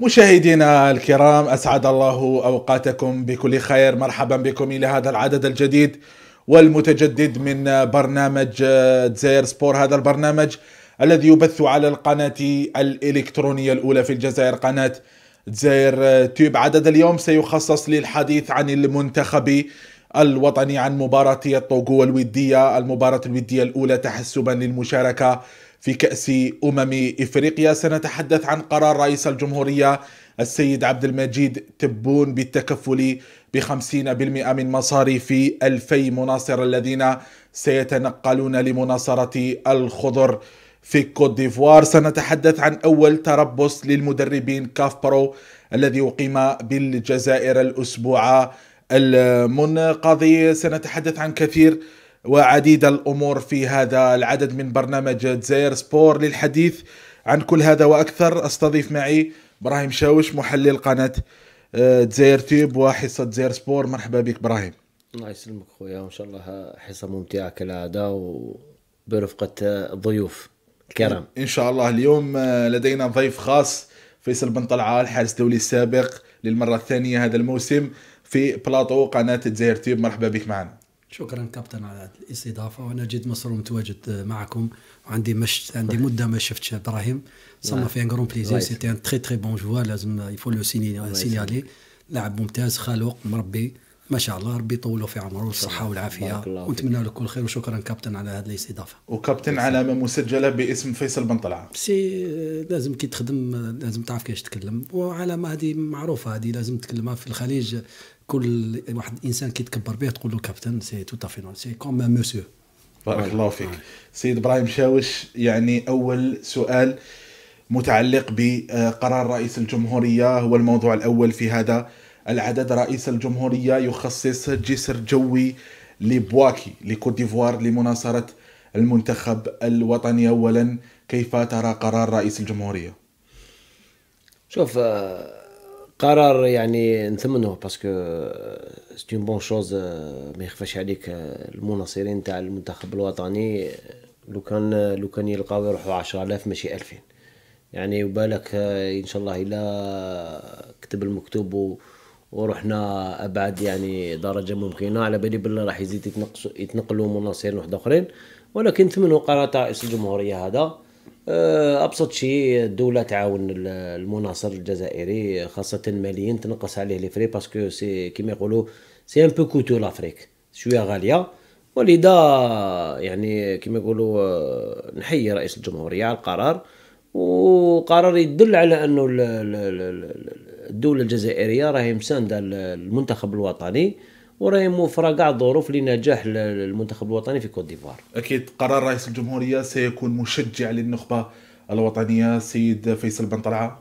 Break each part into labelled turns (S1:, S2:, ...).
S1: مشاهدينا الكرام اسعد الله اوقاتكم بكل خير مرحبا بكم الى هذا العدد الجديد والمتجدد من برنامج دزاير سبور هذا البرنامج الذي يبث على القناه الالكترونيه الاولى في الجزائر قناه دزاير تيوب عدد اليوم سيخصص للحديث عن المنتخب الوطني عن مباراة الطوغو الودية المباراة الودية الأولى تحسبا للمشاركة في كأس أمم إفريقيا سنتحدث عن قرار رئيس الجمهورية السيد عبد المجيد تبون بالتكفل ب 50% من مصاريف ألفي مناصر الذين سيتنقلون لمناصرة الخضر في كوت ديفوار سنتحدث عن أول تربص للمدربين كافبرو الذي أقيم بالجزائر الأسبوع المنقضي سنتحدث عن كثير وعديد الأمور في هذا العدد من برنامج زير سبور للحديث عن كل هذا وأكثر أستضيف معي إبراهيم شاوش محلل قناة آه، زير تيوب وحصة زير سبور مرحبا بك إبراهيم
S2: الله يسلمك خويا وإن شاء
S1: الله حصة ممتعة كالعادة وبرفقة الضيوف الكرام إن شاء الله اليوم آه، لدينا ضيف خاص فيصل بن طلعه الحارس الدولي السابق للمره الثانيه هذا الموسم في بلاطو قناه زير تيوب مرحبا بك معنا
S3: شكرا كابتن على الاستضافه وانا جد مسرور متواجد معكم وعندي مش عندي مده ما شفتش ابراهيم صار نعم. في ان كرون بليزير سيتي ان تري تري بون جوا لازم يفو لو سينيالي لاعب ممتاز خالق مربي ما شاء الله ربي يطولوا في عمره والصحه والعافيه ونتمنى له كل خير وشكرا كابتن على هذه الاستضافه
S1: وكابتن علامه مسجله باسم فيصل بن طلعه
S3: سي لازم كي تخدم لازم تعرف كيفاش تتكلم وعلامه هذه معروفه هذه لازم تكلمها في الخليج كل واحد انسان كيتكبر به تقول له كابتن سي تو تافي
S1: سي كوم ان بارك الله فيك نعم. سيد ابراهيم شاوش يعني اول سؤال متعلق بقرار رئيس الجمهوريه هو الموضوع الاول في هذا العدد رئيس الجمهوريه يخصص جسر جوي لبواكي لكوت ديفوار لمناصره المنتخب الوطني اولا كيف ترى قرار رئيس الجمهوريه؟
S2: شوف آه، قرار يعني نثمنه باسكو سي اون بون شوز ما يخفاش عليك euh, المناصرين تاع المنتخب الوطني euh، لو كان euh، لو كان يلقاو يروحوا 10000 ماشي 2000 يعني وبالك ان شاء الله الا كتب المكتوب ورحنا ابعد يعني درجه ممكنه على بالي بالله راح يزيد يتنقلوا مناصرين واحد اخرين ولكن ثمنه قرار تاع رئيس الجمهوريه هذا آه، ابسط شيء الدوله تعاون المناصر الجزائري خاصه ماليا تنقص عليه لي فري باسكو سي كيما يقولوا سي ان بو كوتو لافريك شويه غاليه ولذا يعني كيما يقولوا آه، نحيي رئيس الجمهوريه على القرار وقرار يدل على انه الدوله الجزائريه راهي مسانده المنتخب الوطني وراهي موفره كاع الظروف لنجاح
S1: المنتخب الوطني في كوت ديفوار. اكيد قرار رئيس الجمهوريه سيكون مشجع للنخبه الوطنيه سيد فيصل بن طلعه.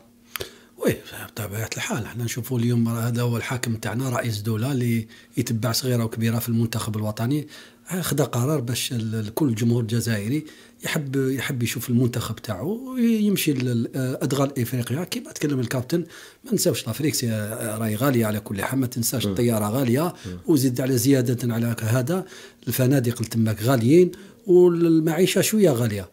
S3: وي بطبيعه الحال احنا نشوفوا اليوم هذا هو الحاكم تاعنا رئيس دوله اللي يتبع صغيره وكبيره في المنتخب الوطني اخذ قرار باش كل الجمهور الجزائري يحب يحب يشوف المنتخب تاعو ويمشي لادغال افريقيا كيما تكلم الكابتن ما نساوش لافريكس راهي غاليه على كل حال ما تنساش الطياره غاليه وزيد على زياده على هذا الفنادق تماك غاليين والمعيشه شويه غاليه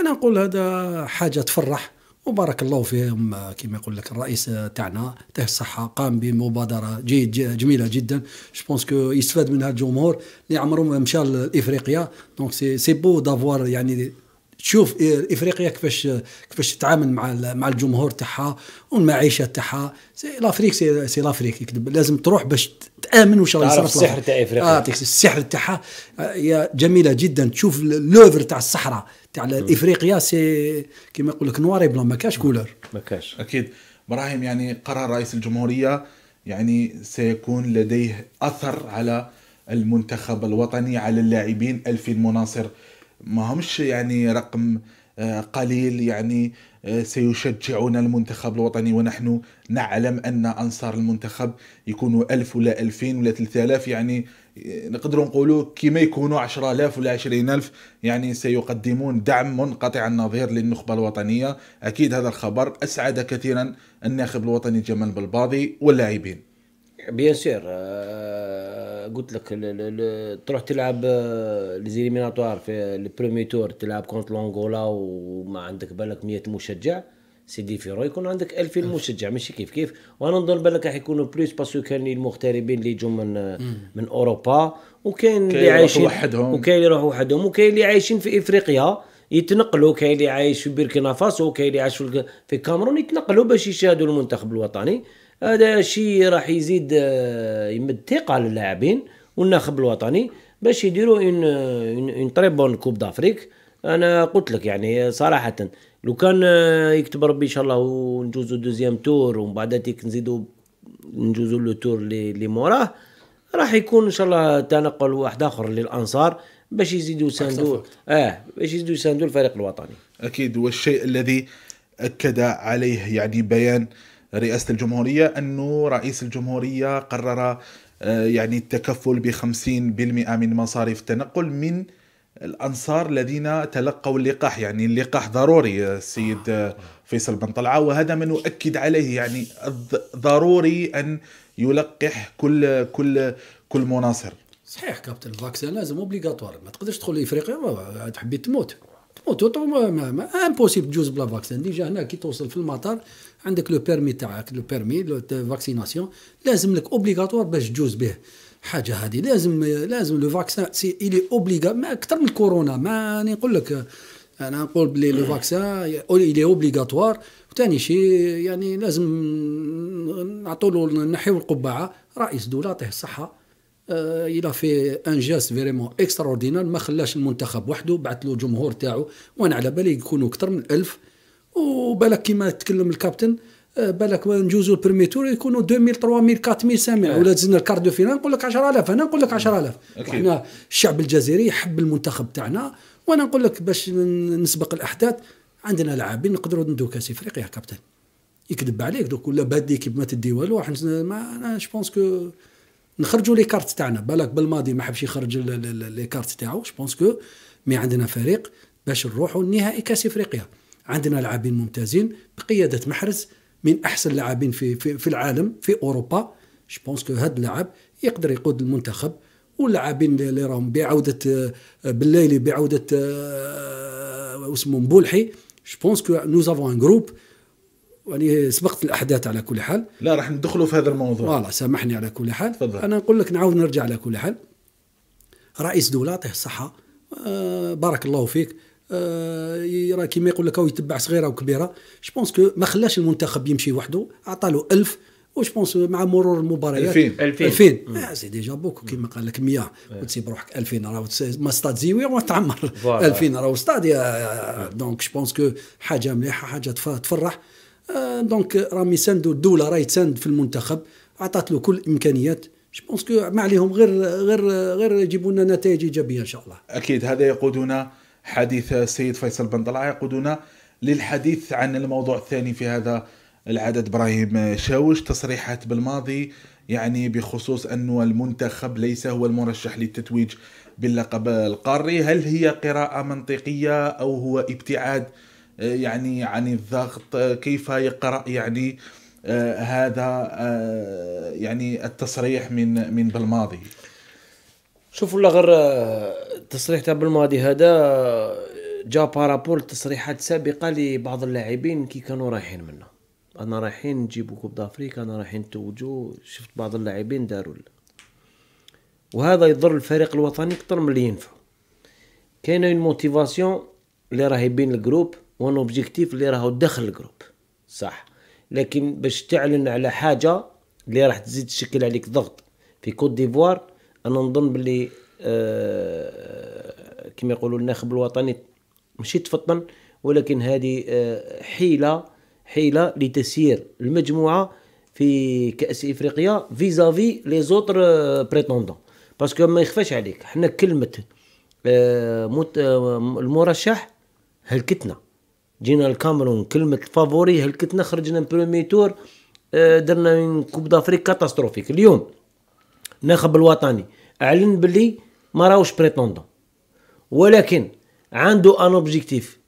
S3: انا نقول هذا حاجه تفرح وبارك الله فيهم كما يقول لك الرئيس تاعنا تاه الصحه قام بمبادره جيد جميله جدا جو بونس كو يستفاد منها الجمهور اللي عمرهم مشى لافريقيا دونك سي بو دافوار يعني تشوف افريقيا كيفاش كيفاش تتعامل مع مع الجمهور تاعها والمعيشه تاعها سي لافريك سي, سي لافريك لازم تروح باش تامن واش راح يصير السحر تاع افريقيا آه السحر تاعها هي آه، جميله جدا تشوف لوفر تاع الصحراء تاع افريقيا سي
S1: كيما يقول لك نواري بلون ما كاش كولور ما كاش اكيد ابراهيم يعني قرار رئيس الجمهوريه يعني سيكون لديه اثر على المنتخب الوطني على اللاعبين 2000 مناصر ما همش يعني رقم آه، قليل يعني آه، سيشجعون المنتخب الوطني ونحن نعلم أن أنصار المنتخب يكونوا ألف ولا ألفين ولا ثلاثة آلاف يعني آه، نقدروا نقولوا كما يكونوا عشرة آلاف ولا عشرين ألف يعني سيقدمون دعم منقطع النظير للنخبة الوطنية أكيد هذا الخبر أسعد كثيرا الناخب الوطني جمال بالباضي واللاعبين
S2: بيان سير آه، قلت لك تروح تلعب ليزيليميناتوار آه، في البريمي تور تلعب كونت لونغولا وما عندك بالك 100 مشجع سي ديفيرون يكون عندك 2000 مشجع ماشي كيف كيف وانا نظن بالك راح يكونوا بلوس باسكو كاين المغتربين اللي يجوا من آه، من اوروبا وكاين اللي عايشين وحدهم وكاين اللي يروحوا وحدهم وكاين اللي عايشين في افريقيا يتنقلوا كاين اللي عايش في بيركينا فاسو كاين اللي عايش في الكامرون يتنقلوا باش يشاهدوا المنتخب الوطني هذا شيء راح يزيد آه، يمد ثقه للاعبين والناخب الوطني باش يديروا اون اون تري بون كوب دافريك انا قلت لك يعني صراحه لو كان آه، يكتب ربي ان شاء الله ونجوزو دوزيام تور ومن بعد نزيدو نجوزو لو تور اللي موراه راح يكون ان شاء الله تنقل واحد اخر
S1: للانصار باش يزيدوا يساندوا اه باش يزيدوا يساندوا الفريق الوطني اكيد والشيء الذي اكد عليه يعني بيان رئاسة الجمهورية أنه رئيس الجمهورية قرر آه، يعني التكفل ب 50% من مصاريف التنقل من الانصار الذين تلقوا اللقاح يعني اللقاح ضروري السيد آه، آه، فيصل بن طلعه وهذا ما نؤكد عليه يعني ضروري ان يلقح كل كل كل مناصر
S3: صحيح كابتن الفاكسين لازم اوبليغاتوار ما تقدرش تدخل لافريقيا تحبي تموت تموت ما, امبوسيبل تجوز بلا فاكسين ديجا هنا كي توصل في المطار عندك لو بيرمي تاعك لو بيرمي لو فاكسيناسيون لازم لك اوبليغاتوار باش تجوز به حاجه هذه لازم لازم لو فاكسان سي الي اوبليغا ما اكثر من كورونا ما نقول لك انا نقول بلي لو فاكسان الي اوبليغاتوار وثاني شيء يعني لازم نعطوا له نحيوا القبعه رئيس دوله عطيه الصحه الى في ان جاست فيريمون اكسترا ما خلاش المنتخب وحده بعث له الجمهور تاعو وانا على بالي يكونوا اكثر من 1000 وبالك كيما تكلم الكابتن آه، بالك نجوزوا البريمي تور يكونوا 2000 300 400 سامع آه. ولا زدنا الكارت دو فينال نقول لك 10000 انا نقول لك 10000 احنا الشعب الجزائري يحب المنتخب تاعنا وانا نقول لك باش نسبق الاحداث عندنا لاعبين نقدروا ندو كاس افريقيا كابتن يكذب عليك دوك ولا بهاد ليكيب ما تدي والو ما انا جوبونس كو نخرجوا لي كارت تاعنا بالك بالماضي ما حبش يخرج لي كارت تاعو جوبونس كو مي عندنا فريق باش نروحوا نهائي كاس افريقيا عندنا لاعبين ممتازين بقياده محرز من احسن اللاعبين في, في في العالم في اوروبا جو كو هذا اللاعب يقدر يقود المنتخب واللاعبين اللي راهم بعوده آه، بالليلي بعوده آه، اسمه مبولحي جو بونس كو نو زافون ان جروب يعني سبقت الاحداث على كل حال لا راح ندخلوا في هذا الموضوع فوالا سامحني على كل حال فضل. انا نقول لك نعاود نرجع على كل حال رئيس دوله يعطيه الصحه آه بارك الله فيك آه، راه كيما يقول لك يتبع صغيره وكبيره جو بونس كو ما خلاش المنتخب يمشي وحده عطى له 1000 وش بونس مع مرور المباريات 2000 2000 سي ديجا بوكو كيما قال لك 100 وتسيب آه. روحك 2000 راه ما ستاد زيوي تعمر 2000 راه ستاد دونك جو بونس كو حاجه مليحه حاجه تفرح دونك آه، راهم يساندوا الدوله راهي تساند في المنتخب عطات له كل الامكانيات جو بونس كو ما عليهم غير غير غير يجيبوا لنا نتائج ايجابيه
S1: ان شاء الله اكيد هذا يقودنا حديث السيد فيصل بن طلعه يقودنا للحديث عن الموضوع الثاني في هذا العدد ابراهيم شاوش تصريحات بالماضي يعني بخصوص أن المنتخب ليس هو المرشح للتتويج باللقب القاري هل هي قراءة منطقية أو هو ابتعاد آه، يعني عن الضغط كيف يقرأ يعني آه، هذا آه، يعني التصريح من من بالماضي شوف والله غير آه،
S2: التصريح تاع بالماضي هذا آه، جا بارابول التصريحات السابقه لبعض اللاعبين كي كانوا رايحين منا انا رايحين نجيبو كوب دافريكا انا رايحين توجو شفت بعض اللاعبين داروا وهذا يضر الفريق الوطني اكثر من اللي ينفع كاينه اون موتيفاسيون اللي راهي بين الجروب وان اوبجيكتيف اللي راهو داخل الجروب صح لكن باش تعلن على حاجه اللي راح تزيد تشكل عليك ضغط في كوت ديفوار انا نظن باللي آه، كما يقولوا الناخب الوطني ماشي تفطن ولكن هذه آه، حيله حيله لتسيير المجموعه في كاس افريقيا فيزافي لي زوتر بريتوندون باسكو ما يخفاش عليك حنا كلمه آه، المرشح هلكتنا جينا الكاميرون كلمه الفافوري هلكتنا خرجنا من برومي تور درنا من كوب دافريك كاتاستروفيك اليوم الناخب الوطني اعلن باللي ما راهوش بريتوندون ولكن عنده ان اوبجيكتيف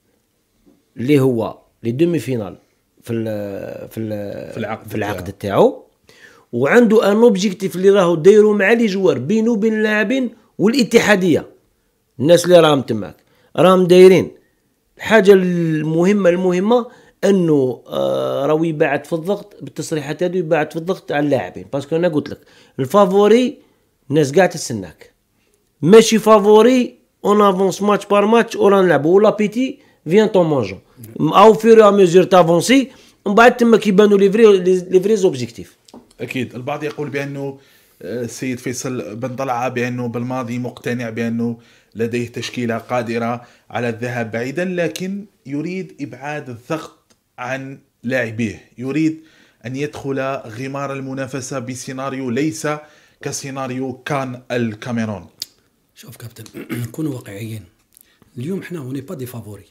S2: اللي هو لي دومي فينال في ال في ال في العقد في العقد تاعو وعنده ان اوبجيكتيف اللي راهو دايرو مع لي جوار بينو وبين اللاعبين والاتحاديه الناس اللي راهم تماك راهم دايرين الحاجه المهمه المهمه انه آه، راوي بعد في الضغط بالتصريحات هذه بعد في الضغط على اللاعبين باسكو انا قلت لك الفافوري الناس قاعده تستناك ماشي فافوري اون افونس ماتش بار ماتش ولا نلعبوا ولا بيتي فيان تو مونجون او في ا ميزور تافونسي من بعد تما كيبانوا لي
S1: فري لي فري زوبجيكتيف اكيد البعض يقول بانه آه، السيد فيصل بن طلعه بانه بالماضي مقتنع بانه لديه تشكيله قادره على الذهاب بعيدا لكن يريد ابعاد الضغط عن لاعبيه يريد أن يدخل غمار المنافسة بسيناريو ليس كسيناريو كان الكاميرون شوف كابتن كونوا واقعيين اليوم حنا هوني با دي فافوري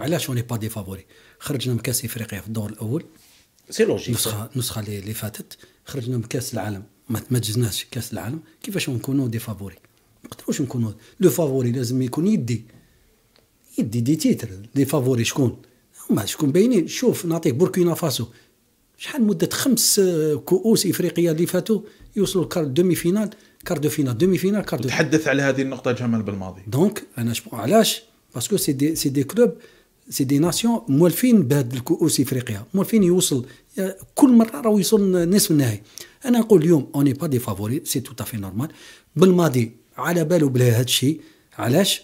S1: علاش هوني با
S3: دي فافوري خرجنا من كاس افريقيا في الدور الاول سي لوجيك نسخه نسخه اللي فاتت خرجنا من كاس العالم ما تمجزناش كاس العالم كيفاش نكونوا دي فافوري ما نقدروش نكونوا لو فافوري لازم يكون يدي يدي دي تيتر دي فافوري شكون هما شكون باينين شوف نعطيك بوركينا فاسو شحال مده خمس كؤوس افريقيه اللي فاتوا يوصلوا لكار دومي فينال كار دو فينال دومي فينال كار دو تحدث على هذه النقطه جمال بالماضي دونك انا شبو علاش باسكو سي دي سي دي كلوب سي دي ناسيون موالفين بهاد الكؤوس افريقيا موالفين يوصل كل مره راهو يوصل نصف النهائي انا نقول اليوم اوني با دي فافوري سي تو تافي نورمال بالماضي على بالو بلا هذا الشيء علاش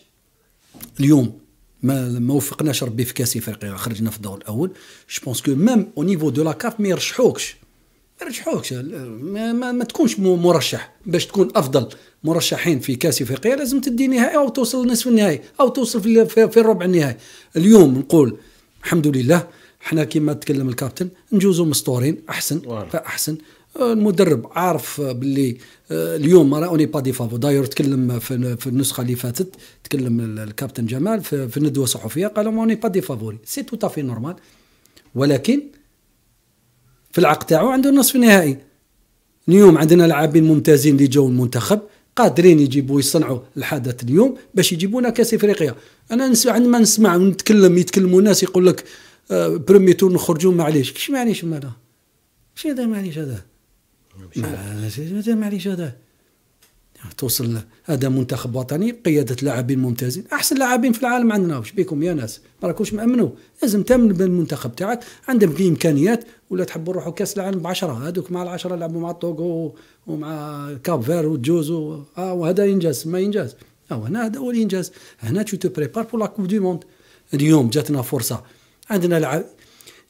S3: اليوم ما ما وفقناش ربي في كاس افريقيا خرجنا في الدور الاول جو بونس كو ميم او نيفو دو لا كاف ما يرشحوكش ما يرشحوكش ما, ما, ما تكونش مرشح باش تكون افضل مرشحين في كاس افريقيا لازم تدي نهائي او توصل لنصف النهائي او توصل في, في الربع النهائي اليوم نقول الحمد لله حنا كما تكلم الكابتن نجوزو مسطورين احسن فاحسن المدرب عارف باللي آه، اليوم ما اوني با ديفافو داير تكلم في النسخه اللي فاتت تكلم الكابتن جمال في الندوه الصحفيه قال لهم اوني با ديفافوري سي تو تافي نورمال ولكن في العقد تاعو عنده نصف نهائي اليوم عندنا لاعبين ممتازين اللي جاو المنتخب قادرين يجيبوا يصنعوا الحدث اليوم باش يجيبونا كاس افريقيا انا نسمع عندما نسمع ونتكلم يتكلموا ناس يقول لك بريمي آه، تور نخرجوا معليش كش معليش مالا شي هذا معليش هذا هذا معليش آه، هذا توصل هذا منتخب وطني بقياده لاعبين ممتازين احسن لاعبين في العالم عندنا واش بيكم يا ناس ما راكوش مامنوا لازم تامن بالمنتخب تاعك عندهم امكانيات ولا تحبوا نروحوا كاس العالم بعشرة هذوك مع العشرة لعبوا مع الطوغو ومع كاب فير وجوزو آه وهذا ينجز ما ينجز او آه، هنا هذا هو الانجاز هنا تو تو بريبار بور لا كوب دو موند اليوم جاتنا فرصه عندنا لعب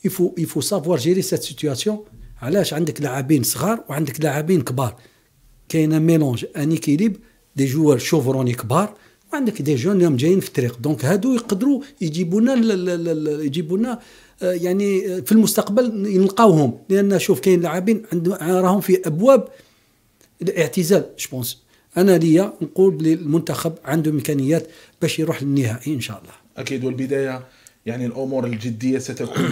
S3: يفو يفو سافوار جيري سيت سيتياسيون علاش عندك لاعبين صغار وعندك لاعبين كبار كاينه ميلونج ان ايكيليب دي جوار شوفروني كبار وعندك دي جون اللي جايين في الطريق دونك هادو يقدروا يجيبونا يجيبونا آه، يعني آه، في المستقبل نلقاوهم لان شوف كاين لاعبين راهم في ابواب الاعتزال جوبونس انا ليا نقول بلي المنتخب عنده امكانيات باش يروح للنهائي ان شاء
S1: الله اكيد والبدايه يعني الامور الجديه ستكون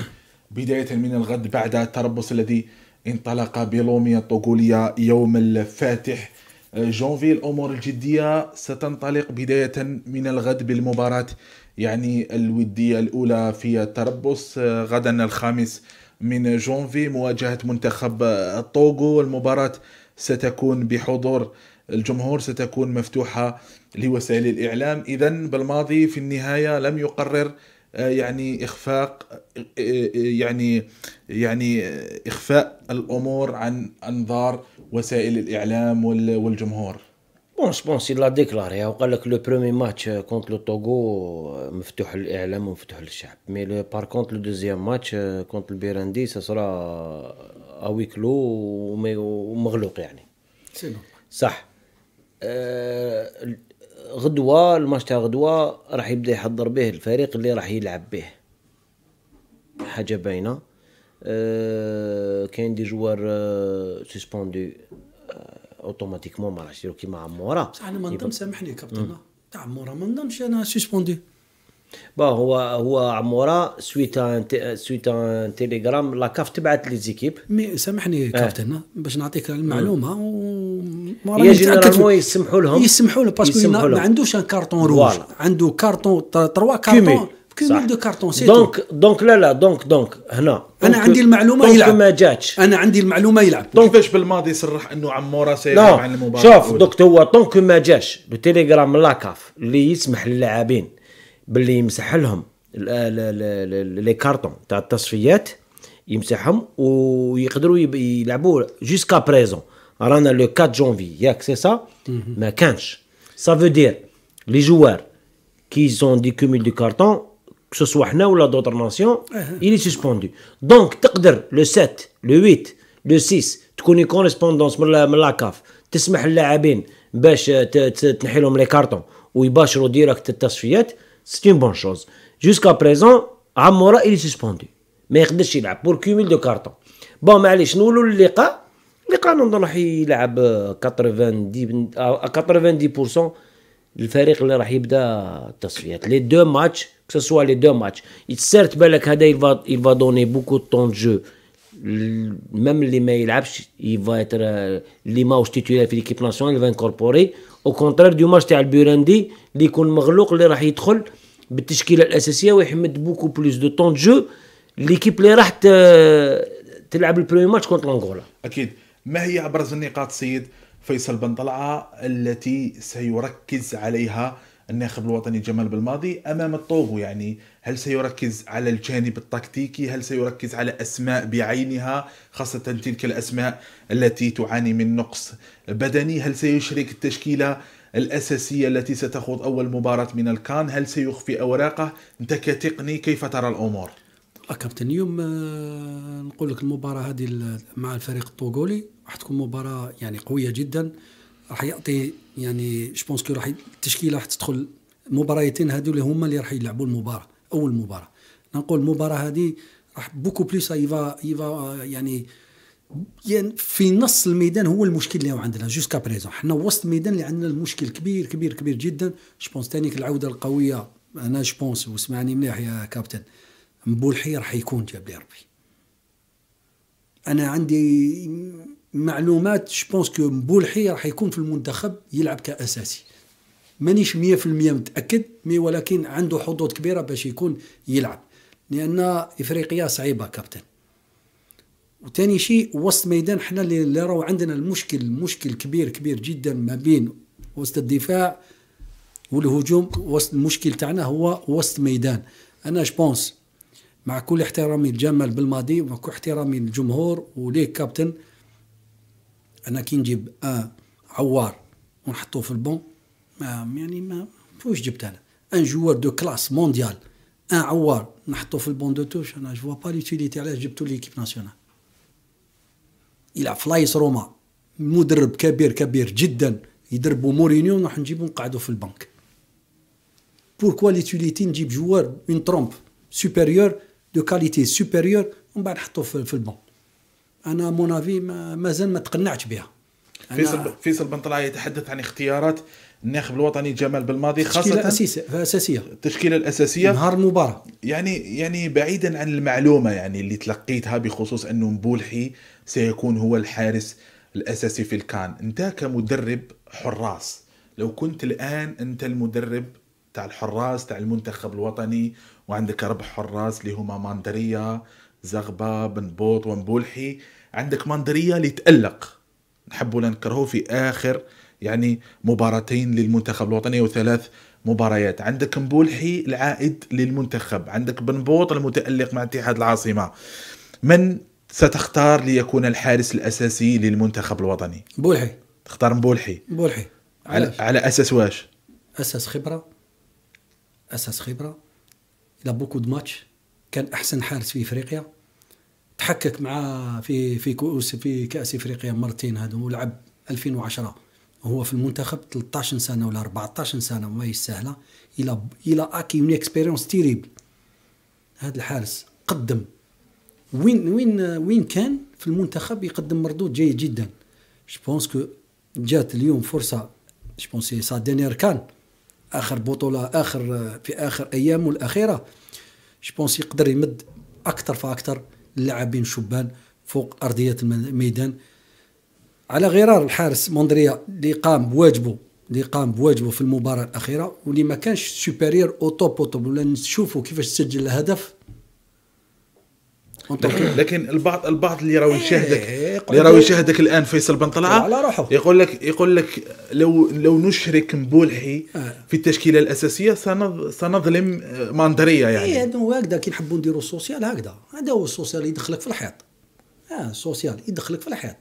S1: بداية من الغد بعد التربص الذي انطلق بلوميا الطوغولية يوم الفاتح آه، جونفي الأمور الجدية ستنطلق بداية من الغد بالمباراة يعني الودية الأولى في التربص آه، غدا الخامس من جونفي مواجهة منتخب الطوغو المباراة ستكون بحضور الجمهور ستكون مفتوحة لوسائل الإعلام إذا بالماضي في النهاية لم يقرر آه، يعني اخفاق آه، آه، يعني يعني اخفاء الامور عن انظار وسائل الاعلام والجمهور بون بون سي لا ديكلاري
S2: وقال لك لو برومي ماتش كونت لو توغو مفتوح للاعلام ومفتوح للشعب مي بار كونت لو دوزيام ماتش كونت البيراندي سرا اوي كلو ومغلوق يعني صح أه غدوه الماتش تاع غدوه راح يبدا يحضر به الفريق اللي راح يلعب به حاجه باينه أه كاين دي جوار أه اوتوماتيكمون أه، ما راحش يديروا كيما عموره بصح انا ما نظن سامحني
S3: كابتن تاع عموره ما نظنش انا سسبوندي
S2: با هو هو عمورا سويت سويت تيليجرام لاكاف تبعت لي زيكيب مي سامحني كابتن آه. باش نعطيك المعلومه
S3: و يا جينيرالمون يسمحوا لهم يسمحوا له باسكو ما عندوش ان كارتون روج عنده كارتون تروا كارتون كيميل دو كارتون سي دونك دونك لا لا دونك دونك هنا انا عندي المعلومه دونك يلعب ما جاتش انا عندي المعلومه يلعب دونك
S1: كيفاش بالماضي صرح انه عمورا سيلعب عن المباراه شوف دونك
S2: هو دونك ما جاش لو تيليجرام لاكاف اللي يسمح للاعبين باللي يمسح لهم لي كارتون تاع التصفيات يمسحهم ويقدروا يلعبوا جوسكا بريزون رانا لو 4 جونفي ياك سي سا ما كانش سا فو دير لي جوار كي زون دي كومول دو كارتون كو سوا حنا ولا دوطر ناسيون الي سسبوندو دونك تقدر لو 7 لو 8 لو 6 تكون كوريسبوندونس من لاكاف تسمح للاعبين باش تنحي لهم لي كارتون ويباشروا ديريكت التصفيات C'est une bonne chose. Jusqu'à présent, Amora, il est suspendu. Mais il a pour cumul de cartons. Bon, mais nous, nous, nous, nous, nous, nous, nous, il à 90% le Farik à Rahib Les deux matchs, que ce soit les deux matchs, il, certes, il va, il va donner beaucoup de temps de jeu. Même les mails, il va être euh, au titulaire de l'équipe nationale, il va incorporer. Au contraire du match de Al-Burundi, il va être le بالتشكيله الاساسيه ويحمد بوكو بلوس دو طون جو
S1: ليكيب اللي راح تلعب البريمي ماتش كونت لانغولا اكيد ما هي ابرز النقاط سيد فيصل بن طلعه التي سيركز عليها الناخب الوطني جمال بالماضي امام الطوغو يعني هل سيركز على الجانب التكتيكي هل سيركز على اسماء بعينها خاصه تلك الاسماء التي تعاني من نقص بدني هل سيشرك التشكيله الأساسية التي ستخوض أول مباراة من الكان هل سيخفي أوراقه أنت كتقني كيف ترى الأمور
S3: آه، كابتن اليوم آه، نقول لك المباراة هذه مع الفريق الطوغولي راح تكون مباراة يعني قوية جدا راح يعطي يعني جوبونس كو راح التشكيلة راح تدخل مباريتين هذو اللي هما اللي راح يلعبوا المباراة أول مباراة نقول المباراة هذه راح بوكو بليس يفا يفا يعني يعني في نص الميدان هو المشكل اللي هو عندنا جوسكا بريزون حنا وسط الميدان اللي عندنا المشكل كبير كبير كبير جدا جوبونس تانيك العوده القويه انا جوبونس واسمعني مليح يا كابتن مبولحي راح يكون جاب لي ربي انا عندي معلومات جوبونس كو مبولحي راح يكون في المنتخب يلعب كاساسي مانيش 100% متاكد مي ولكن عنده حظوظ كبيره باش يكون يلعب لان افريقيا صعيبه كابتن وثاني شيء وسط ميدان حنا اللي راهو عندنا المشكل مشكل كبير كبير جدا ما بين وسط الدفاع والهجوم وسط المشكل تاعنا هو وسط ميدان انا جبونس مع كل احترامي لجمال بالماضي ومع كل احترامي للجمهور وليك كابتن انا كي نجيب آه عوار ونحطوه في البون ما يعني ما فوش جبت انا ان جوار دو كلاس مونديال ان عوار نحطوه في البون دو توش انا جو با ليوتيليتي علاش جبتو ليكيب ناسيونال يلعب في روما مدرب كبير كبير جدا يدربوا مورينيو نروح نجيبو نقعدو في البنك بوركوا ليتوليتي نجيب جوار اون ترومب سوبيريور دو كاليتي سوبيريور ومن بعد نحطو في البنك انا مون افي مازال
S1: ما تقنعتش بها فيصل فيصل بن طلعه يتحدث عن اختيارات الناخب الوطني جمال بالماضي خاصه التشكيله الاساسيه اساسيه التشكيله الاساسيه نهار المباراه يعني يعني بعيدا عن المعلومه يعني اللي تلقيتها بخصوص انه مبولحي سيكون هو الحارس الاساسي في الكان انت كمدرب حراس لو كنت الان انت المدرب تاع الحراس تاع المنتخب الوطني وعندك ربع حراس اللي هما ماندريا زغبه بن بوط ومبولحي عندك ماندريا اللي تالق نحبوا ولا نكرهه في اخر يعني مباراتين للمنتخب الوطني وثلاث مباريات عندك مبولحي العائد للمنتخب عندك بنبوط المتألق مع اتحاد العاصمة من ستختار ليكون الحارس الأساسي للمنتخب الوطني مبولحي تختار مبولحي مبولحي على, على أساس واش
S3: أساس خبرة أساس خبرة لا بوكو دو ماتش كان أحسن حارس في إفريقيا تحكك مع في في كؤوس في كأس إفريقيا مرتين هذا ولعب 2010 هو في المنتخب 13 سنه ولا 14 سنه ما هي سهله الى الى اكي اون اكسبيريونس تيريبل هذا الحارس قدم وين وين وين كان في المنتخب يقدم مردود جيد جدا جوبونس كو جات اليوم فرصه جوبونس سا دينير كان اخر بطوله اخر في اخر ايامه الاخيره جوبونس يقدر يمد اكثر فاكثر اللاعبين شبان فوق ارضيه الميدان على غرار الحارس موندريا اللي قام بواجبه اللي قام بواجبه في المباراه الاخيره واللي ما كانش سوبيريور او توب او توب ولا نشوفوا كيفاش سجل الهدف
S1: لكن, لكن البعض البعض اللي راهو إيه، يشاهدك اللي راهو يشاهدك الان فيصل بن طلعه يقول لك يقول لك لو لو نشرك مبولحي آه. في التشكيله الاساسيه سنظلم آه، ماندريا يعني إيه،
S3: هو هكذا كي نحبوا نديروا سوسيال هكذا هذا هو السوسيال يدخلك في الحيط اه سوسيال يدخلك في الحيط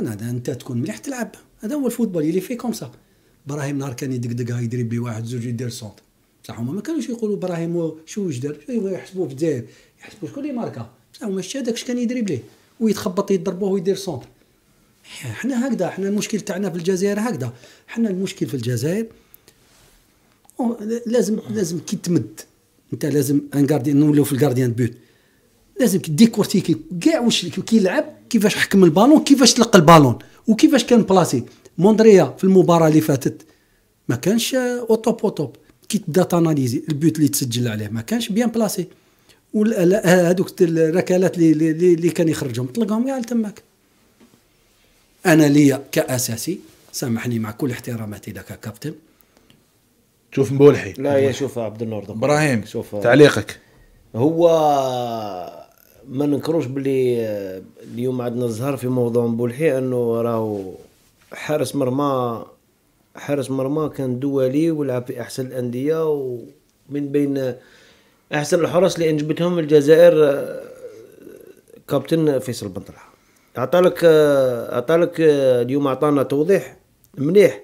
S3: انا هذا انت تكون مليح تلعب هذا هو الفوتبول اللي فيه كوم سا براهيم نهار كان يدقدقها يدري بيه واحد زوج يدير سونت بصح هما ما كانوش يقولوا براهيم شو واش دار يحسبوه في الجزائر يحسبوه شكون اللي ماركا بصح هما شتا داكش كان يدري بليه ويتخبط يضربوه ويدير سونتر حنا هكذا حنا المشكل تاعنا في الجزائر هكذا حنا المشكل في الجزائر لازم لازم كي تمد انت لازم ان غارديان نولو في الغارديان بوت لازمك ديكورتيكي كاع واش كيلعب كيفاش حكم البالون كيفاش تلقى البالون وكيفاش كان بلاسي موندريا في المباراه اللي فاتت ما كانش اوتوب اوتوب كي تبدا تاناليزي البيوت اللي تسجل عليه ما كانش بيان بلاسي هذوك الركلات اللي, اللي كان يخرجهم طلقهم كاع تماك انا ليا كاساسي سامحني مع كل احتراماتي لك كابتن
S1: شوف مبولحي لا يا شوف عبد النور ابراهيم شوف آه، تعليقك
S2: هو ما ننكروش بلي آه، اليوم عندنا الزهر في موضوع بولحي انه راهو حارس مرمى حارس مرمى كان دولي ولعب في احسن الانديه ومن بين احسن الحراس اللي انجبتهم الجزائر آه، كابتن فيصل بن طلحه عطالك آه، عطالك اليوم عطانا توضيح مليح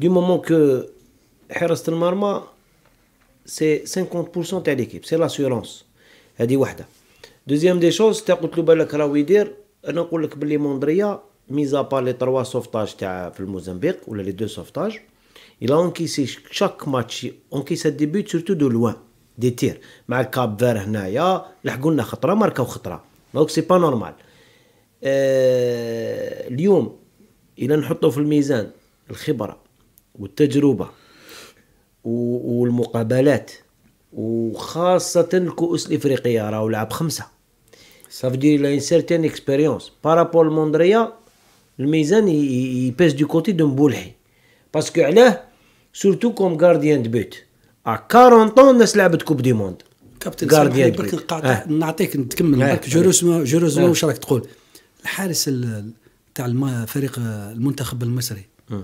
S2: دي مومون كو حراسه المرمى سي 50% تاع ليكيب سي لاسيورونس هذه وحده دوزيام دي شوز تا قلت له بالك راهو يدير انا نقول لك باللي موندريا ميزا با لي تروا سوفتاج تاع في الموزمبيق ولا لي دو سوفتاج الا اونكيسي شاك ماتش match encaissé des دو لوان دي تير مع الكاب فير هنايا لحقوا لنا خطره ماركاو خطره دونك سي با نورمال اليوم الا نحطوا في الميزان الخبره والتجربه والمقابلات وخاصه الكؤوس الافريقيه راهو لعب خمسه Ça veut dire qu'il a une certaine expérience. Par rapport à Mondrea, le Mizan, il, il, pèse du côté de Mboulhi. Parce que là, surtout comme gardien de but, à 40 ans, on a la Coupe du Monde. كابتن جارديان برك نقاطع نعطيك
S3: نكمل برك جيروزمون جيروزمون واش راك تقول الحارس تاع فريق المنتخب المصري
S1: hmm.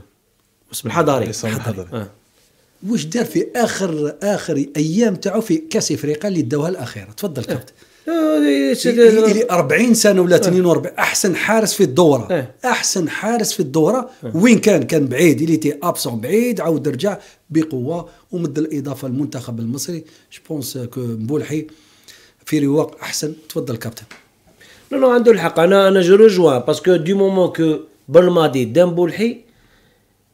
S1: الحضاري الحضاري آه.
S3: hmm. واش دار في اخر اخر ايام تاعو في كاس افريقيا اللي داوها الاخيره تفضل إيه. كابتن الى 40 سنه ولا 42 إيه. احسن حارس في الدوره إيه. احسن حارس في الدوره إيه. وين كان كان بعيد اللي تي ابسون بعيد عاود رجع بقوه ومد الاضافه للمنتخب المصري جو بونس مبولحي في رواق
S2: احسن تفضل كابتن نو نو عنده الحق انا انا جو رجوا باسكو دي مومون كو بالماضي دام بولحي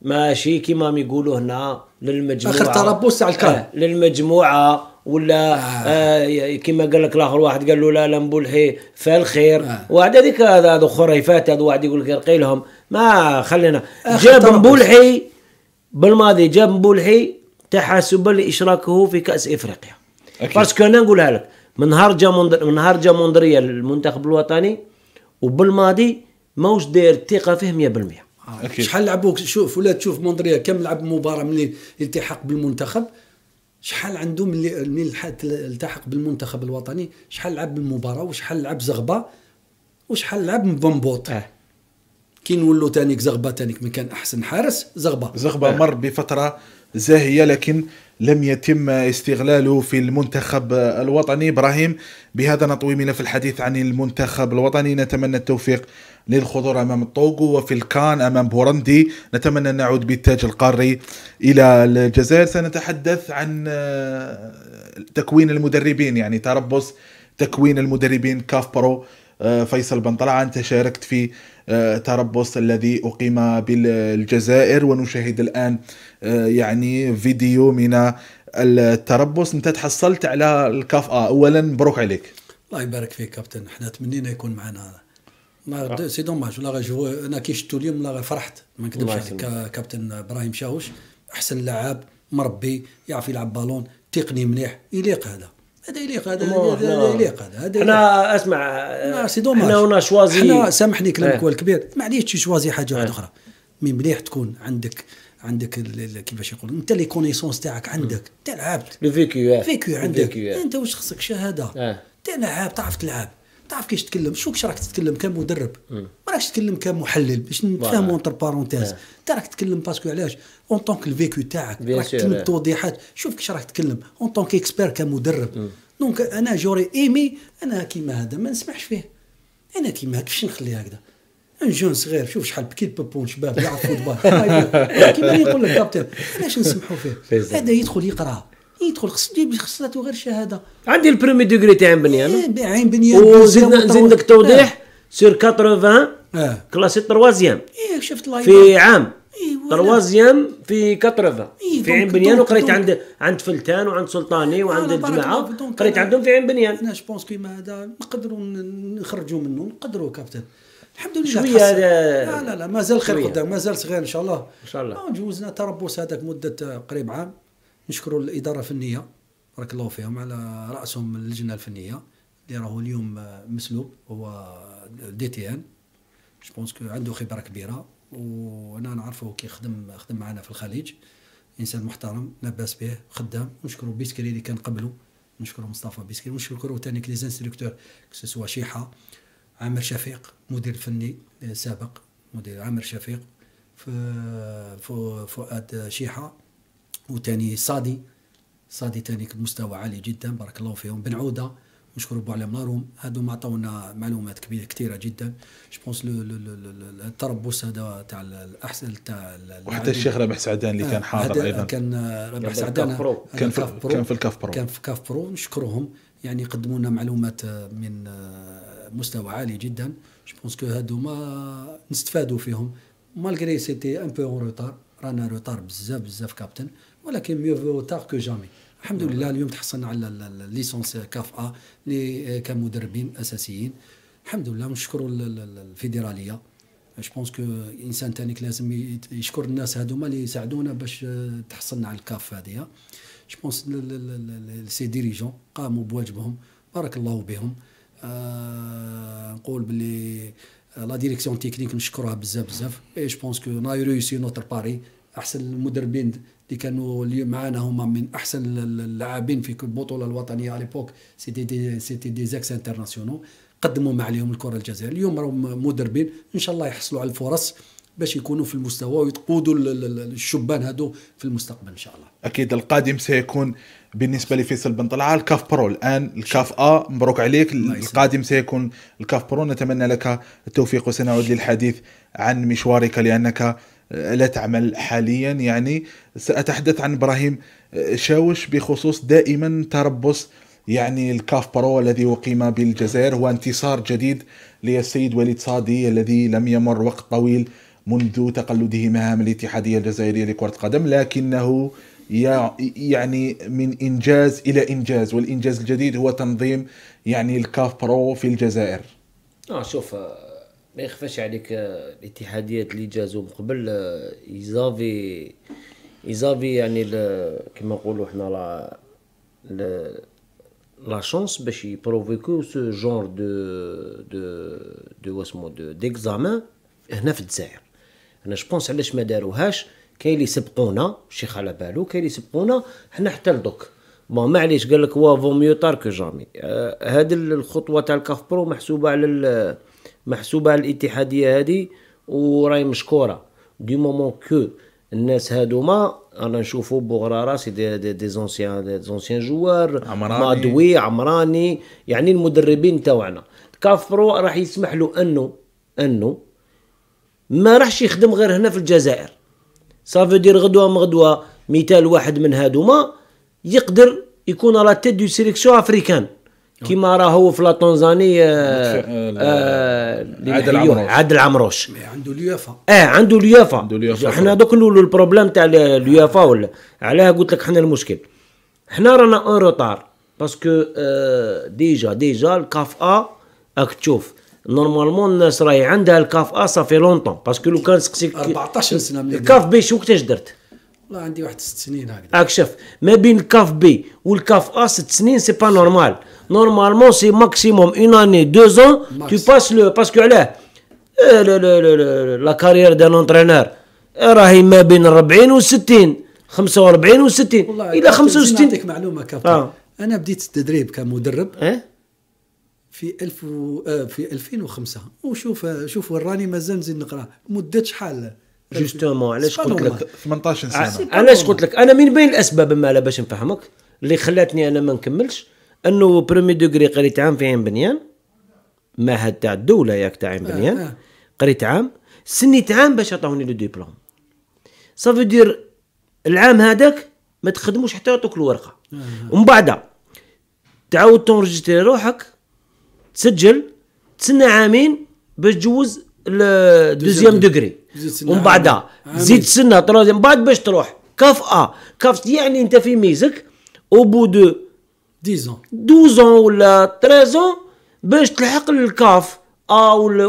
S2: ماشي كيما يقولوا هنا للمجموعه اخر تربص تاع الكار للمجموعه ولا آه. آه، كما قال لك الاخر واحد قال له لا لا نقول هي فالخير آه. وعد هذيك هذا خريفات هذا واحد يقول لك ارقي لهم ما خلينا آه، جاب مبولحي بالماضي جاب مبولحي تحاسبا لاشراكه في كاس افريقيا باسكو انا نقولها لك من نهار جا من نهار جا منظريه المنتخب الوطني وبالماضي ماهوش داير الثقه فيه 100% شحال لعبوك شوف ولا تشوف موندريا كم لعب مباراه من الالتحاق
S3: بالمنتخب شحال عنده من من التحق بالمنتخب الوطني شحال لعب بالمباراه وشحال لعب زغبه وشحال لعب مبنبوط آه.
S1: كي نولو تانيك زغبه تانيك من كان احسن حارس زغبه زغبه آه. مر بفتره زاهية لكن لم يتم استغلاله في المنتخب الوطني إبراهيم بهذا نطوي ملف الحديث عن المنتخب الوطني نتمنى التوفيق للخضور امام الطوغو وفي الكان امام بوروندي نتمنى ان نعود بالتاج القاري الى الجزائر سنتحدث عن آه، تكوين المدربين يعني تربص تكوين المدربين كاف برو آه، فيصل بنطلع انت شاركت في آه، تربص الذي أقيم بالجزائر ونشاهد الآن آه، يعني فيديو من التربص أنت تحصلت على الكاف آه أولا مبروك عليك
S3: الله يبارك فيك كابتن حنا تمنينا يكون معنا ما آه. سي دوماج ولا انا كي شفتو اليوم لا فرحت ما نكذبش عليك كابتن ابراهيم شاوش احسن لاعب مربي يعرف يلعب بالون تقني مليح
S2: يليق هذا هذا يليق هذا هذا يليق هذا انا اسمع سي دوماج احنا هنا شوازي احنا سامحني كلامك إيه. هو الكبير معليش
S3: شوازي حاجه واحده إيه. اخرى مي مليح تكون عندك عندك كيفاش يقولوا انت لي كونيسونس تاعك عندك
S2: انت لعبت لو فيكيو فيكيو عندك انت واش خصك شهاده انت
S3: إيه. لعاب تعرف تلعب تعرف كيش تتكلم شو راك تتكلم كمدرب ما راكش تتكلم كمحلل باش نفهموا انتر بارونتيز انت راك تتكلم باسكو علاش اون طونك الفيكو تاعك راك تكلم التوضيحات شوف كيش راك تتكلم اون طونك اكسبير كمدرب دونك انا جوري ايمي انا كيما هذا ما نسمحش فيه انا كيما كيفاش نخليه هكذا ان جون صغير
S2: شوف شحال بكي بابون شباب يلعب فوتبول أيوة. كيما يقول لك كابتن علاش نسمحوا فيه هذا يدخل يقرا
S3: يدخل خص تجيب خص غير شهاده
S2: عندي البريمي دوغري تاع عين بنيان
S3: إيه، عين بنيان وزدنا نزيد
S2: لك توضيح سير 80 اه كلاسي تروازيام ايه شفت لايف في عام تروازيام إيه، في 80 إيه، في عين بنيان وقريت عند عند فلتان وعند سلطاني آه، وعند الجماعه قريت عندهم في عين بنيان انا جوبونس
S3: كيما هذا نقدروا نخرجوا منه نقدروا كابتن الحمد لله شويه لا لا لا مازال خير قدام مازال صغير ان شاء الله ان شاء الله آه، جوزنا تربص هذاك مده آه، قريب عام نشكروا الاداره الفنيه بارك الله فيهم على راسهم اللجنه الفنيه اللي راهو اليوم مسلوب هو دي تي ان جو بونس كو عنده خبره كبيره وانا نعرفه كي خدم خدم معنا في الخليج انسان محترم لاباس به خدام ونشكروا بيسكري اللي كان قبله نشكروا مصطفى بيسكري ونشكروا ثاني لي زانستركتور سوا شيحه عامر شفيق مدير فني سابق مدير عامر شفيق فؤاد شيحه وثاني صادي صادي تاني مستوى عالي جدا بارك الله فيهم بن عوده نشكر ربو على منارهم هادو عطاونا معلومات كبيره كثيره جدا جو بونس التربص هذا تاع الاحسن تاع وحتى الشيخ رابح سعدان اللي آه، كان حاضر ايضا كان رابح سعدان كان في برو. كان في الكاف برو كان في الكاف برو نشكرهم يعني قدموا لنا معلومات آه، من آه، مستوى عالي جدا جو بونس كو هادو ما نستفادوا فيهم مالغري سيتي ان بو اون روتار رانا روتار بزاف بزاف كابتن ولكن ميو فو تار كو جامي الحمد لله اليوم تحصلنا على الليسونس كاف ا كمدربين اساسيين الحمد لله نشكروا الفيدراليه جو بونس كو انسان تانيك لازم يشكر الناس هذوما اللي ساعدونا باش آه، تحصلنا على الكاف هذه جو بونس سي ديريجون قاموا بواجبهم بارك الله بهم آه، نقول باللي آه، لا ديريكسيون تكنيك نشكرها بزاف بزاف اي جو بونس كو ناي ريوسي نوتر باري احسن المدربين اللي كانوا معنا معانا هما من احسن اللاعبين في البطوله الوطنيه على ليبوك سيتي دي سيتي دي زاكس انترناسيونال قدموا ما عليهم الكره الجزائريه اليوم راهم مدربين ان شاء الله يحصلوا على الفرص باش يكونوا في المستوى ويقودوا الشبان هادو في المستقبل ان شاء الله
S1: اكيد القادم سيكون بالنسبه لفيصل بن طلعه الكاف برو الان الكاف ا مبروك عليك القادم سيكون الكاف برو نتمنى لك التوفيق وسنعود للحديث عن مشوارك لانك لا تعمل حاليا يعني سأتحدث عن إبراهيم شاوش بخصوص دائما تربص يعني الكاف برو الذي أقيم بالجزائر هو انتصار جديد للسيد وليد صادي الذي لم يمر وقت طويل منذ تقلده مهام الاتحادية الجزائرية لكرة القدم لكنه يعني من إنجاز إلى إنجاز والإنجاز الجديد هو تنظيم يعني الكاف برو في الجزائر
S2: آه شوف آه، ما إيه، يخفاش عليك آه، الاتحاديات اللي جازوا من قبل آه، يزافي يزافي يعني كما نقولوا حنا لا لا شونس باش يبروفيكو سو جونر دو دو دو واسمو دو ديكزامان هنا في الجزائر انا جوبونس علاش ما داروهاش كاين اللي سبقونا شيخ على بالو كاين اللي سبقونا حنا حتى لدوك بون معليش قال لك وا فو ميو تار كو جامي هاد الخطوه تاع الكاف برو محسوبه على محسوبه على الاتحاديه هذه وراهي مشكوره دي مومون كو الناس هادوما انا نشوفو بوغرارا سي دي دي دي زونسيان دي زونسيان جوار عمراني مادوي عمراني يعني المدربين تاعنا كافرو راح يسمح له انه انه ما راحش يخدم غير هنا في الجزائر صافي دير غدوه مغدوه مثال واحد من هادوما يقدر يكون على تيد دو سيليكسيون افريكان كيما راهو في لا تنزاني آه، آه، عادل عمروش عادل عمروش
S3: عنده اليافا
S2: اه عنده اليافا عنده اليافا حنا دوك نقولوا البروبليم تاع اليافا ولا علاه قلت لك حنا المشكل حنا رانا اون روتار باسكو ديجا ديجا الكاف ا راك تشوف نورمالمون الناس راهي عندها الكاف ا صافي لونتون باسكو لو كان سقسيك 14 سنه الكاف بي شو وقتاش درت
S3: والله عندي واحد ست سنين هكذا
S2: راك شوف ما بين الكاف بي والكاف ا ست سنين سي با نورمال نورمالمون سي ماكسيموم اون اني دو زون تو باس لو باسكو علاه لا كارير دان اونترينور راهي ما بين 40 و 60 45 و 60
S3: الى 65 نعطيك معلومه كاف
S2: آه. انا
S3: بديت التدريب كمدرب إيه؟ في 1000 و... آه، في 2005 وشوف آه، شوف وراني مازال نزيد نقرا مده شحال جوستومون
S2: علاش قلت لك
S3: 18 سنه علاش قلت
S2: لك انا من بين الاسباب ما على باش نفهمك اللي خلاتني انا ما نكملش انه برومي دوغري قريت عام في عين بنيان معهد تاع الدوله ياك تاع عين آه، بنيان آه. قريت عام سنيت عام باش عطاوني لو ديبلوم صافي دير العام هذاك ما تخدموش حتى يعطوك الورقه آه. آه. ومن بعد تعاود تونجستري روحك تسجل تسنى عامين باش تجوز دوزيام دوغري ومن بعدها زيد سنه تروزيام من بعد باش تروح كاف ا آه. كاف يعني انت في ميزك او بو دو 10 12 ولا 13 باش تلحق للكاف ا آه، ولا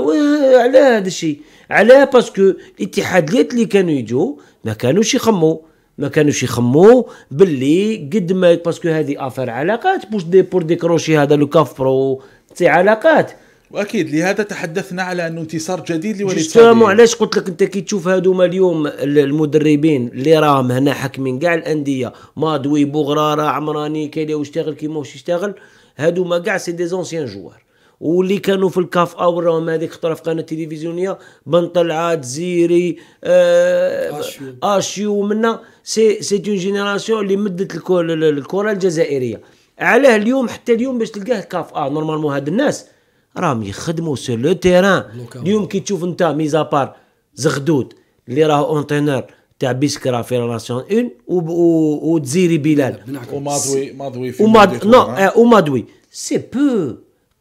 S2: على هذا الشيء علاه باسكو الاتحادات اللي كانوا يجوا ما كانوش يخموا ما كانوش يخموا باللي قد ما باسكو هذه افير علاقات بوش دي بور ديكروشي هذا لو كاف برو
S1: سي علاقات واكيد لهذا تحدثنا على انه انتصار جديد لوليد سامو
S2: علاش قلت لك انت كي تشوف هذوما اليوم المدربين اللي راهم هنا حاكمين كاع الانديه مادوي بوغراره عمراني اللي يشتغل كي ماهوش يشتغل هذوما كاع سي دي زونسيان جوار واللي كانوا في الكاف اور راهم هذيك خطره في قناه تلفزيونيه بن طلعات زيري آه اشيو منا سي سي اون جينيراسيون اللي مدت الكره الجزائريه علاه اليوم حتى اليوم باش تلقاه كاف ا آه نورمالمون هاد الناس راهم يخدموا سو لو تيران اليوم كي تشوف انت ميزابار زغدود اللي راه اونتينور تاع بيسكرا في لاسيون و وتزيري بلال ومادوي
S1: مادوي في وماد... نو
S2: ومادوي سي بو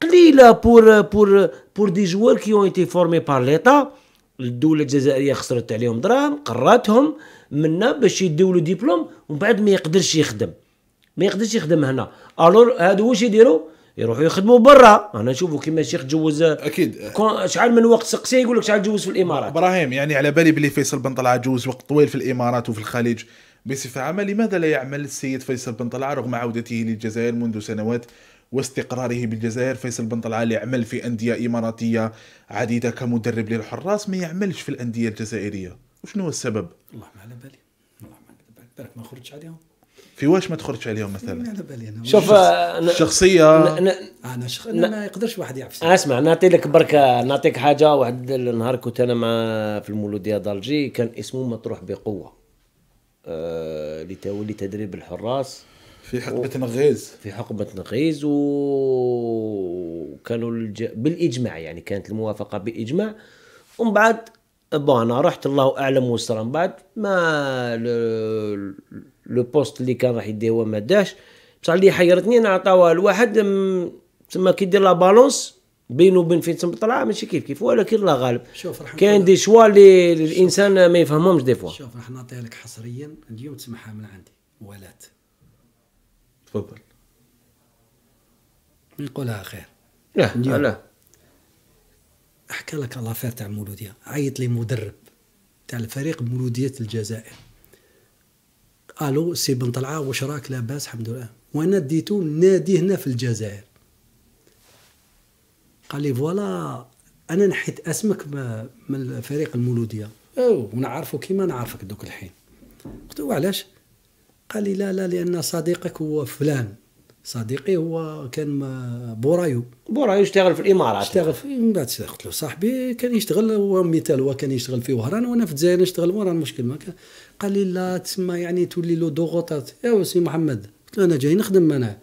S2: قليله بور بور بور دي جوار كي اون ايتي فورمي بار ليتا الدوله الجزائريه خسرت عليهم دراهم قراتهم منا باش يديو له ديبلوم ومن بعد ما يقدرش يخدم ما يقدرش يخدم هنا الور هادو واش يديروا يروحوا يخدموا
S1: برا انا نشوفوا كيما الشيخ تجوز اكيد شحال من وقت سقسيه يقول لك شحال تجوز في الامارات ابراهيم يعني على بالي بلي فيصل بن طلعه جوز وقت طويل في الامارات وفي الخليج بصفه عامه لماذا لا يعمل السيد فيصل بن طلعه رغم عودته للجزائر منذ سنوات واستقراره بالجزائر فيصل بن طلعه اللي عمل في انديه اماراتيه عديده كمدرب للحراس ما يعملش في الانديه الجزائريه وشنو هو السبب؟
S3: الله ما على بالي الله ما على بالي بالك ما خرجش عليهم
S1: في واش ما تخرجش عليهم مثلا على بالي انا شوف الشخصية شخصيه أنا, انا, شخ...
S2: ما
S3: يقدرش واحد يعرف
S2: اسمع نعطي لك بركه نعطيك حاجه واحد النهار كنت انا مع في المولوديه دالجي كان اسمه مطروح بقوه آه لتولي تدريب الحراس في حقبة و... نغيز في حقبة نغيز وكانوا الج... بالإجماع يعني كانت الموافقة بإجماع ومن بعد بون رحت الله اعلم وصرا من بعد ما لو بوست اللي كان راح يديه هو ما داش بصح اللي حيرتني انا عطاوها لواحد تما كي دير لا بالونس بينه وبين فين تم طلع ماشي كيف كيف ولكن الله غالب شوف راح كاين دي شوا اللي الانسان ما يفهمهمش دي فوا
S3: شوف راح نعطيها لك حصريا اليوم تسمعها من عندي ولات
S2: تفضل نقولها خير
S3: لا لا احكي لك على لافير تاع المولوديه عيط لي مدرب تاع الفريق مولوديه الجزائر الو سي بن طلعه واش راك لاباس الحمد لله وانا ديتو نادي هنا في الجزائر قال لي فوالا انا نحيت اسمك من فريق المولوديه او ونعرفه كيما نعرفك دوك الحين قلت له علاش قال لي لا لا لان صديقك هو فلان صديقي هو كان بورايو بورايو اشتغل في الامارات اشتغل في من بعد قلت له صاحبي كان يشتغل هو مثال هو كان يشتغل في وهران وانا في الجزائر نشتغل وهران المشكل ما كان قال لي لا تسمى يعني تولي له ضغوطات يا سي محمد قلت له انا جاي نخدم انا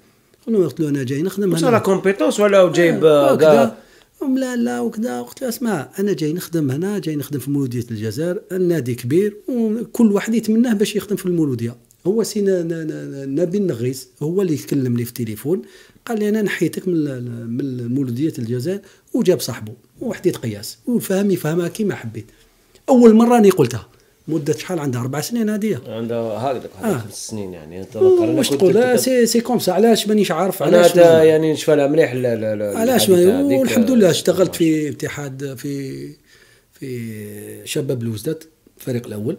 S3: قلت له انا جاي نخدم هنا لا
S2: كومبيتونس ولا جايب آه،
S3: لا لا وكذا قلت له اسمع انا جاي نخدم هنا جاي نخدم في مولوديه الجزائر النادي كبير وكل واحد يتمناه باش يخدم في المولوديه هو سي نبيل نغيس هو اللي كلمني في التليفون قال لي انا نحيتك من من مولوديه الجزائر وجاب صاحبه وحديت قياس وفهم يفهمها كيما حبيت اول مره راني قلتها
S2: مده شحال عندها اربع سنين هادية عندها هكذاك آه. خمس سنين يعني واش تقول آه،
S3: سي سي كوم سا علاش مانيش عارف علاش انا
S2: يعني نشوف لها مليح لا لا لا علاش والحمد
S3: لله اشتغلت في اتحاد في في شباب الوزدات الفريق الاول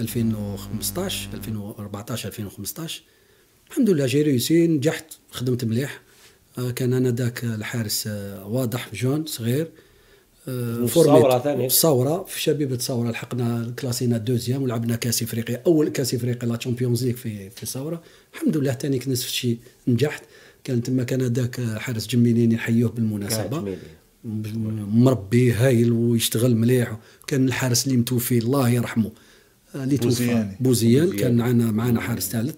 S3: 2015 2014 2015 الحمد لله جي ريوسي نجحت خدمت مليح آه، كان انا ذاك الحارس آه، واضح جون صغير آه، في الثوره ثاني في في شبيبه الصورة لحقنا كلاسينا دوزيام ولعبنا كاس افريقيا اول كاس افريقيا لا تشامبيونز ليغ في في الصورة الحمد لله ثاني كنت شي نجحت كان تما كان هذاك حارس جميليني نحيوه بالمناسبه مربي هايل ويشتغل مليح كان الحارس اللي متوفي الله يرحمه آه، اللي توفى بوزيان, كان معنا معنا حارس ثالث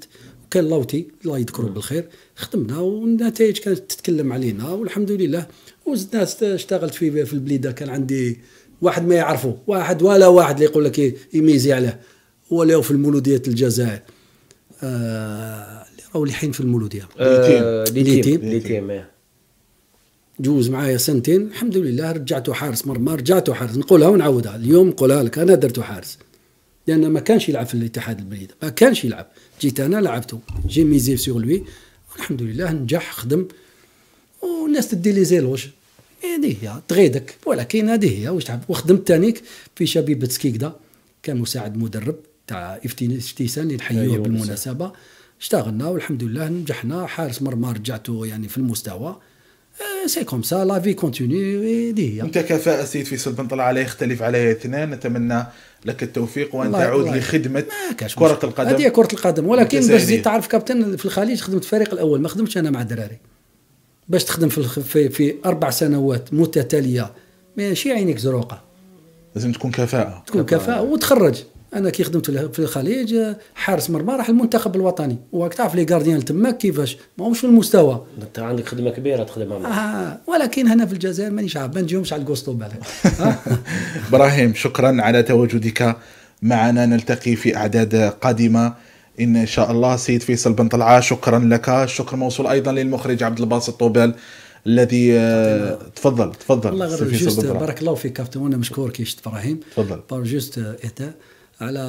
S3: وكان لاوتي الله يذكره نعم. بالخير خدمنا والنتائج كانت تتكلم علينا والحمد لله وزدنا اشتغلت في في البليده كان عندي واحد ما يعرفه واحد ولا واحد اللي يقول لك يميزي عليه ولا في المولوديه الجزائر آه او الحين في المولوديه آه ليتيم
S2: ليتيم إيه.
S3: جوز معايا سنتين الحمد لله رجعته حارس مرمى رجعته حارس نقولها ونعاودها اليوم نقولها لك انا درته حارس لانه ما كانش يلعب في الاتحاد البريد ما كانش يلعب جيت انا لعبته جي ميزي سيغ لوي الحمد لله نجح خدم والناس تدي لي زيلوج هذه هي تغيدك ولكن هذه هي واش تحب وخدمت تانيك في شبيبه سكيكدا مساعد مدرب تاع افتيسان اللي نحيوه بالمناسبه اشتغلنا والحمد لله نجحنا حارس مرمى رجعته يعني في المستوى سي
S1: كوم سا لا في كونتيني هذه هي انت كفاءه سيد فيصل بن طلال لا يختلف عليها اثنان نتمنى لك التوفيق وان تعود لخدمه كره القدم هذه كره
S3: القدم ولكن باش تزيد تعرف كابتن في الخليج خدمت الفريق الاول ما خدمتش انا مع الدراري باش تخدم في, في في اربع سنوات متتاليه ماشي عينيك زروقه لازم تكون كفاءه تكون كفاءه, كفاءة وتخرج انا كي خدمت في الخليج حارس مرمى راح المنتخب الوطني وقت تعرف لي غارديان تماك كيفاش ماهوش في المستوى
S2: انت عندك خدمه كبيره تخدمها
S3: آه ولكن هنا في الجزائر مانيش عارف ما نجيهمش على الكوستو بالك
S1: ابراهيم شكرا على تواجدك معنا نلتقي في اعداد قادمه ان شاء الله سيد فيصل بن طلعه شكرا لك الشكر موصول ايضا للمخرج عبد الباسط طوبال الذي آه، تفضل تفضل الله يغرمك بارك
S3: الله فيك كابتن وانا مشكور كيشت ابراهيم تفضل جوست اتا على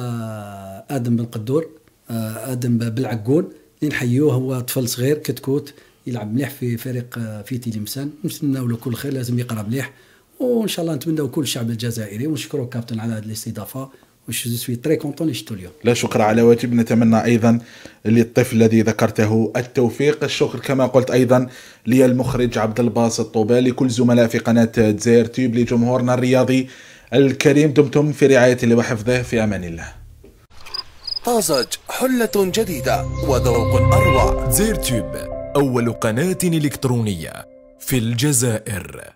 S3: ادم بن قدور آه، ادم بالعقول اللي نحيوه هو طفل صغير كتكوت يلعب مليح في فريق آه، في تيليمسان نتمناو له كل خير لازم يقرا مليح وان شاء الله نتمناو كل الشعب الجزائري ونشكرو كابتن على هذه الاستضافه وش سوي تري كونتون اللي شفتو اليوم
S1: لا شكر على واجب نتمنى ايضا للطفل الذي ذكرته التوفيق الشكر كما قلت ايضا للمخرج عبد الباسط طوبال لكل زملاء في قناه جزائر تيوب لجمهورنا الرياضي الكريم دمتم في رعاية الله وحفظه في أمان الله طازج حلة جديدة وذوق أروع زيرتوب أول قناة إلكترونية في الجزائر